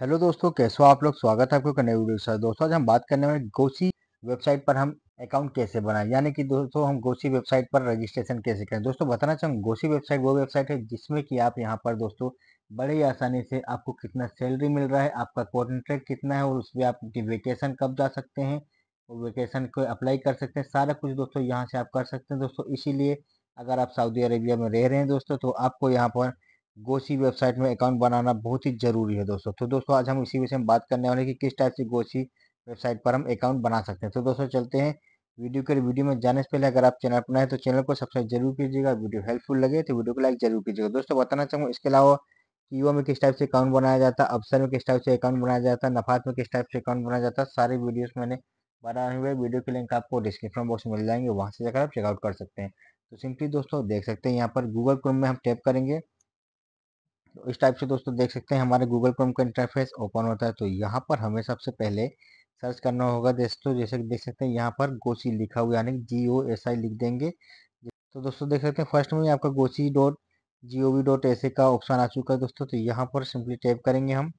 hello दोस्तों कैसे हो आप लोग स्वागत है आपको करने वीडियो सर दोस्तों आज हम बात करने वाले गोसी वेबसाइट पर हम अकाउंट कैसे बनाएं यानी कि दोस्तों हम गोसी वेबसाइट पर रजिस्ट्रेशन कैसे करें दोस्तों बताना चाहूँ गोसी वेबसाइट वो वेबसाइट है जिसमें कि आप यहाँ पर दोस्तों बड़े ही आसानी से आपको कितना सैलरी मिल रहा है आपका कॉन्ट्रैक्ट कितना है और उस पर वेकेशन कब जा सकते हैं और वेकेशन को अप्लाई कर सकते हैं सारा कुछ दोस्तों यहाँ से आप कर सकते हैं दोस्तों इसीलिए अगर आप सऊदी अरेबिया में रह रहे हैं दोस्तों तो आपको यहाँ पर गोसी वेबसाइट में अकाउंट बनाना बहुत ही ज़रूरी है दोस्तों तो दोस्तों आज हम इसी विषय में बात करने वाले हैं कि किस टाइप से गोसी वेबसाइट पर हम अकाउंट बना सकते हैं तो दोस्तों चलते हैं वीडियो के वीडियो में जाने से पहले अगर आप चैनल पर नए तो चैनल को सब्सक्राइब जरूर कीजिएगा वीडियो हेल्पफुल लगे तो वीडियो को लाइक जरूर कीजिएगा दोस्तों बताना चाहूँगा इसके अलावा ईओ में किस टाइप से अकाउंट बनाया जाता है अफसर में किस टाइप से अकाउंट बनाया जाता है नफात में किस टाइप से अकाउंट बनाया जाता है सारे वीडियोस मैंने बनाए हुए वीडियो के लिंक आपको डिस्क्रिप्शन बॉक्स में मिल जाएंगे वहाँ से जाकर आप चेकआउट कर सकते हैं तो सिंपली दोस्तों देख सकते हैं यहाँ पर गूगल क्रोम में हम टैप करेंगे इस टाइप से दोस्तों देख सकते हैं हमारे गूगल क्रोम का इंटरफेस ओपन होता है तो यहाँ पर हमें सबसे पहले सर्च करना होगा दोस्तों जैसे देख सकते हैं यहाँ पर गोसी लिखा हुआ यानी जी ओ एस आई लिख देंगे तो दोस्तों देख सकते हैं फर्स्ट में आपका GOSI dot G O V dot S A का ऑप्शन आ चुका है दोस्तों तो यहाँ पर सिंपली टाइप करेंगे हम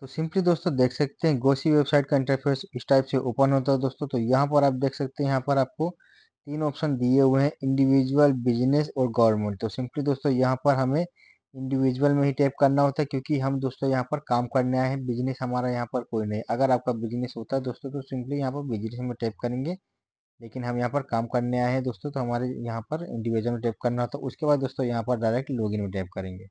तो सिंपली दोस्तों देख सकते हैं गोसी वेबसाइट का इंटरफेस इस टाइप से ओपन होता है दोस्तों तो यहाँ पर आप देख सकते हैं यहाँ पर आपको तीन ऑप्शन दिए हुए हैं इंडिविजुअल बिजनेस और गवर्नमेंट तो सिंपली दोस्तों यहाँ पर हमें इंडिविजुअल में ही टैप करना होता है क्योंकि हम दोस्तों यहाँ पर काम करने आए हैं बिजनेस हमारा यहाँ पर कोई नहीं अगर आपका बिजनेस होता है दोस्तों तो सिंपली यहाँ पर बिजनेस में टैप करेंगे लेकिन हम यहाँ पर काम करने आए हैं दोस्तों तो हमारे यहाँ पर इंडिविजुअल में टैप करना होता है उसके बाद दोस्तों यहाँ पर डायरेक्ट लॉग में टैप करेंगे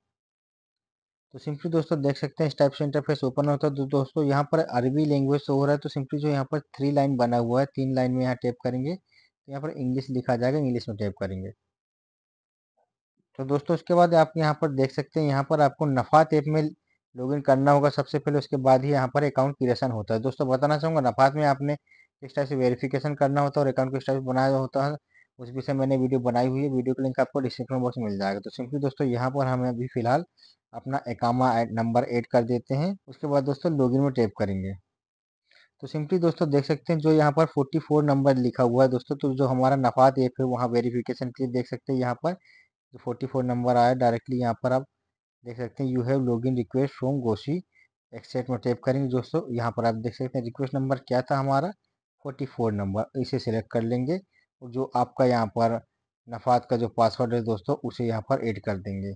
तो सिंपली दोस्तों देख सकते हैं इस टाइप से इंटरफेस ओपन होता है तो दोस्तों यहाँ पर अरबी लैंग्वेज हो रहा है तो सिंपली जो यहाँ पर थ्री लाइन बना हुआ है तीन लाइन में यहाँ टैप करेंगे तो यहाँ पर इंग्लिश लिखा जाएगा इंग्लिश में टैप करेंगे तो दोस्तों उसके बाद आप यहाँ पर देख सकते हैं यहाँ पर आपको नफात ऐप में लॉगिन करना होगा सबसे पहले उसके बाद ही यहाँ पर अकाउंट क्रिएशन होता है दोस्तों बताना चाहूँगा नफात में आपने किस टाइप से वेरिफिकेशन करना होता है और अकाउंट किस टाइप से बनाया होता है उस विषय मैंने वीडियो बनाई हुई है वीडियो का लिंक आपको डिस्क्रिप्शन बॉक्स में मिल जाएगा तो सिंपली दोस्तों यहाँ पर हम अभी फिलहाल अपना एकामा नंबर ऐड कर देते हैं उसके बाद दोस्तों लॉग में टैप करेंगे तो सिंपली दोस्तों देख सकते हैं जो यहाँ पर फोर्टी नंबर लिखा हुआ है दोस्तों तो जो हमारा नफात ऐप है वहाँ वेरिफिकेशन के लिए देख सकते हैं यहाँ पर तो फोर्टी फोर नंबर आया डायरेक्टली यहाँ पर आप देख सकते हैं you have log in request from GOSI accept में टैप करेंगे दोस्तों यहाँ पर आप देख सकते हैं रिक्वेस्ट नंबर क्या था हमारा फोर्टी फोर नंबर इसे सेलेक्ट कर लेंगे और जो आपका यहाँ पर नफात का जो पासवर्ड है दोस्तों उसे यहाँ पर ऐड कर देंगे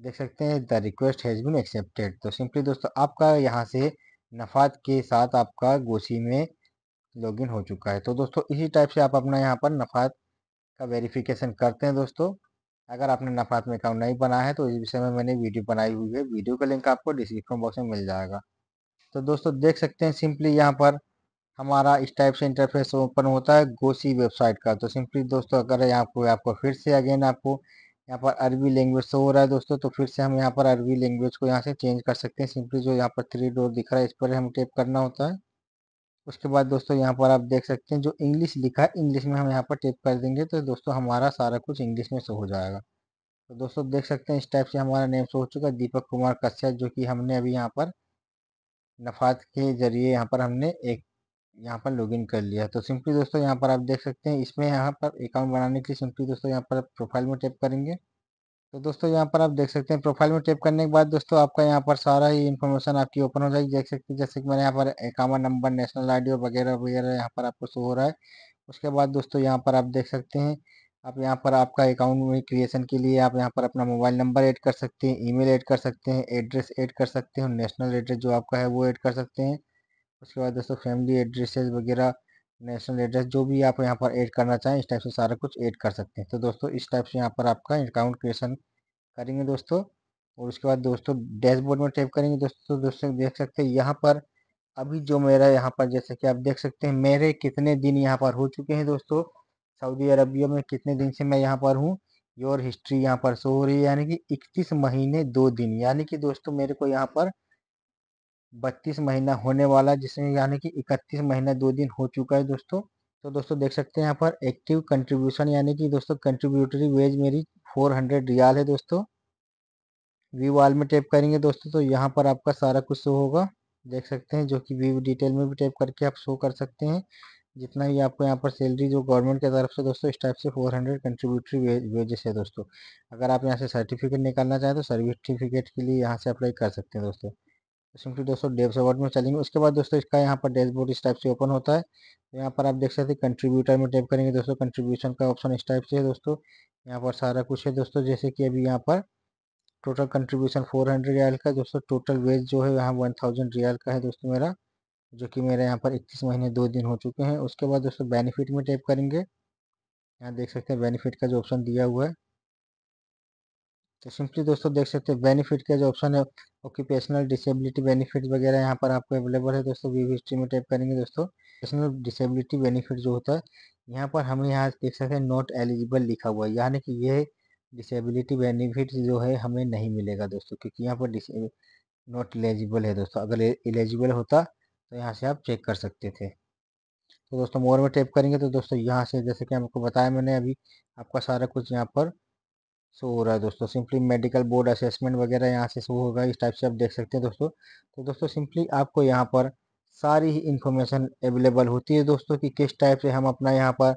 देख सकते हैं the request has been accepted तो सिंपली दोस्तों आपका यहाँ से नफात के साथ आपका गोशी में लॉगिन हो चुका है तो दोस्तों इसी टाइप से आप अपना यहाँ पर नफात का वेरिफिकेशन करते हैं दोस्तों अगर आपने नफात में अकाउंट नहीं बनाया है तो इस विषय में मैंने वीडियो बनाई हुई है वीडियो का लिंक आपको डिस्क्रिप्शन बॉक्स में मिल जाएगा तो दोस्तों देख सकते हैं सिंपली यहाँ पर हमारा इस टाइप से इंटरफेस ओपन होता है गोसी वेबसाइट का तो सिंपली दोस्तों अगर यहाँ आपको आपको फिर से अगेन आपको यहाँ पर अरबी लैंग्वेज तो हो रहा है दोस्तों तो फिर से हम यहाँ पर अरबी लैंग्वेज को यहाँ से चेंज कर सकते हैं सिंपली जो यहाँ पर थ्री डोर दिख रहा है इस पर हम टेप करना होता है उसके बाद दोस्तों यहाँ पर आप देख सकते हैं जो इंग्लिश लिखा है इंग्लिश में हम यहाँ पर टेप कर देंगे तो दोस्तों हमारा सारा कुछ इंग्लिश में शो हो जाएगा तो दोस्तों देख सकते हैं इस टाइप से हमारा नेम शो हो चुका है दीपक कुमार कश्यप जो कि हमने अभी यहाँ पर नफात के ज़रिए यहाँ पर हमने एक यहाँ पर लॉगिन कर लिया तो सिंपली दोस्तों यहाँ पर आप देख सकते हैं इसमें यहाँ पर अकाउंट बनाने के लिए सिंपली दोस्तों यहाँ पर प्रोफाइल में टैप करेंगे तो दोस्तों यहाँ पर आप देख सकते हैं प्रोफाइल में टैप करने के बाद दोस्तों आपका यहाँ पर सारा ही इन्फॉर्मेशन आपकी ओपन हो जाएगी देख सकते हैं जैसे कि मैंने यहाँ पर अकाउंट नंबर नेशनल आईडी वगैरह वगैरह यहाँ पर आपको शो हो रहा है उसके बाद दोस्तों यहाँ पर आप देख सकते हैं आप यहाँ पर आपका अकाउंट में क्रिएशन के लिए आप यहाँ पर अपना मोबाइल नंबर ऐड कर सकते हैं ई मेल कर सकते हैं एड्रेस एड कर सकते हैं नेशनल एड्रेस जो आपका है वो एड कर सकते हैं उसके बाद दोस्तों फैमिली एड्रेसेज वगैरह नेशनल एड्रेस जो भी आप यहाँ पर ऐड करना चाहें इस टाइप से सारा कुछ ऐड कर सकते हैं तो दोस्तों इस टाइप से यहाँ पर आपका अकाउंट क्रिएशन करेंगे दोस्तों और उसके बाद दोस्तों डैशबोर्ड में टैप करेंगे दोस्तों तो दोस्तों देख सकते हैं यहाँ पर अभी जो मेरा यहाँ पर जैसे कि आप देख सकते हैं मेरे कितने दिन यहाँ पर हो चुके हैं दोस्तों सऊदी अरबिया में कितने दिन से मैं यहाँ पर हूँ योर हिस्ट्री यहाँ पर सो हो रही है यानी कि इकतीस महीने दो दिन यानी कि दोस्तों मेरे को यहाँ पर बत्तीस महीना होने वाला जिसमें यानी कि इकतीस महीना दो दिन हो चुका है दोस्तों तो दोस्तों देख सकते हैं यहाँ पर एक्टिव कंट्रीब्यूशन यानी कि दोस्तों कंट्रीब्यूटरी वेज मेरी फोर हंड्रेड रियाल है दोस्तों वी वाल में टैप करेंगे दोस्तों तो यहाँ पर आपका सारा कुछ शो होगा देख सकते हैं जो कि वी डिटेल में भी टैप करके आप शो कर सकते हैं जितना भी आपको यहाँ पर सैलरी जो गवर्नमेंट की तरफ से दोस्तों इस टाइप से 400 हंड्रेड कंट्रीब्यूटरी वेजेस है दोस्तों अगर आप यहाँ से सर्टिफिकेट निकालना चाहें तो सर्टिफिकेट के लिए यहाँ से अप्लाई कर सकते हैं दोस्तों सिंपली दोस्तों डेव सपोर्ट में चलेंगे उसके बाद दोस्तों इसका यहाँ पर डैशबोर्ड इस टाइप से ओपन होता है यहाँ पर आप देख सकते हैं कंट्रीब्यूटर में टैप करेंगे दोस्तों कंट्रीब्यूशन का ऑप्शन इस टाइप से है दोस्तों यहाँ पर सारा कुछ है दोस्तों जैसे कि अभी यहाँ पर total contribution four hundred riyal का दोस्तों टोटल वेज जो है यहाँ वन थाउजेंड रियाल का है दोस्तों मेरा जो कि मेरे यहाँ पर इक्कीस महीने दो दिन हो चुके हैं उसके बाद दोस्तों बेनिफिट में टैप करेंगे यहाँ देख सकते हैं बेनिफिट का जो ऑप्शन दिया हुआ है तो सिंपली दोस्तों देख सकते हैं बेनिफिट का जो ऑप्शन है ऑक्यूपेशनल डिसेबिलिटी बेनिफिट वगैरह यहाँ पर आपको अवेलेबल है दोस्तों वी हिस्ट्री में टाइप करेंगे दोस्तों ऑक्यूपेशनल डिसेबिलिटी बेनिफिट जो होता है यहाँ पर हमें यहाँ देख सकते हैं नॉट एलिजिबल लिखा हुआ है यानी कि ये डिसेबिलिटी बेनिफिट जो है हमें नहीं मिलेगा दोस्तों क्योंकि यहाँ पर नॉट एलिजिबल है दोस्तों अगर एलिजिबल होता तो यहाँ से आप चेक कर सकते थे तो दोस्तों मोर में टाइप करेंगे तो दोस्तों यहाँ से जैसे कि आपको बताया मैंने अभी आपका सारा कुछ यहाँ पर शो हो रहा है दोस्तों सिंपली मेडिकल बोर्ड असेसमेंट वगैरह यहाँ से शो होगा इस टाइप से आप देख सकते हैं दोस्तों तो दोस्तों सिंपली आपको यहाँ पर सारी ही इन्फॉर्मेशन अवेलेबल होती है दोस्तों कि किस टाइप से हम अपना यहाँ पर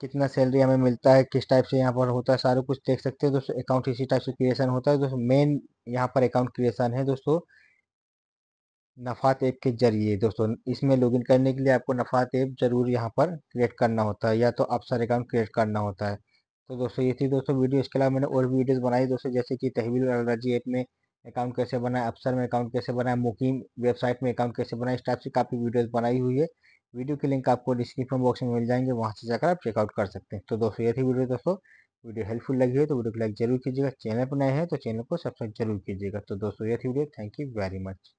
कितना सैलरी हमें मिलता है किस टाइप से यहाँ पर होता है सारा कुछ देख सकते हैं दोस्तों अकाउंट इसी टाइप से क्रिएशन होता है दोस्तों मेन यहाँ पर अकाउंट क्रिएशन है दोस्तों नफात ऐप के जरिए दोस्तों इसमें लॉगिन करने के लिए आपको नफात ऐप जरूर यहाँ पर क्रिएट करना होता है या तो आप सारे अकाउंट क्रिएट करना होता है तो दोस्तों ये थी दोस्तों वीडियो इसके अलावा मैंने और भी वीडियोज़ बनाई दोस्तों जैसे कि तहवील अलराजी ऐप में अकाउंट कैसे बनाए अफसर में अकाउंट कैसे बनाए मुकीम वेबसाइट में अकाउंट कैसे बनाए इस टाइप से काफ़ी वीडियोज़ बनाई हुई है वीडियो के लिंक आपको डिस्क्रिप्शन बॉक्स में मिल जाएंगे वहाँ से जाकर आप चेकआउट कर सकते हैं तो दोस्तों ये थी वीडियो दोस्तों वीडियो हेल्पफुल लगी है तो वीडियो को लाइक जरूर कीजिएगा चैनल पर नए हैं तो चैनल को सब्सक्राइब जरूर कीजिएगा तो दोस्तों ये थी video thank you very much